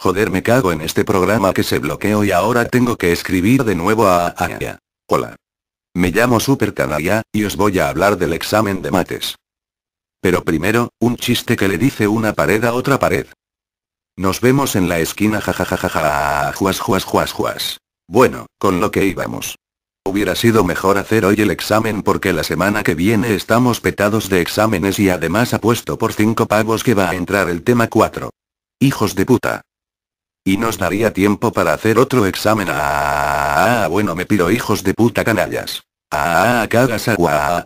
Joder me cago en este programa que se bloqueó y ahora tengo que escribir de nuevo a Hola. Me llamo Super Canaria, y os voy a hablar del examen de mates. Pero primero, un chiste que le dice una pared a otra pared. Nos vemos en la esquina jajajajaja juas juas juas juas. Bueno, con lo que íbamos. Hubiera sido mejor hacer hoy el examen porque la semana que viene estamos petados de exámenes y además apuesto por 5 pavos que va a entrar el tema 4. Hijos de puta. Y nos daría tiempo para hacer otro examen. Ah, ah, ah bueno, me piro hijos de puta canallas. Ah, ah cagas agua.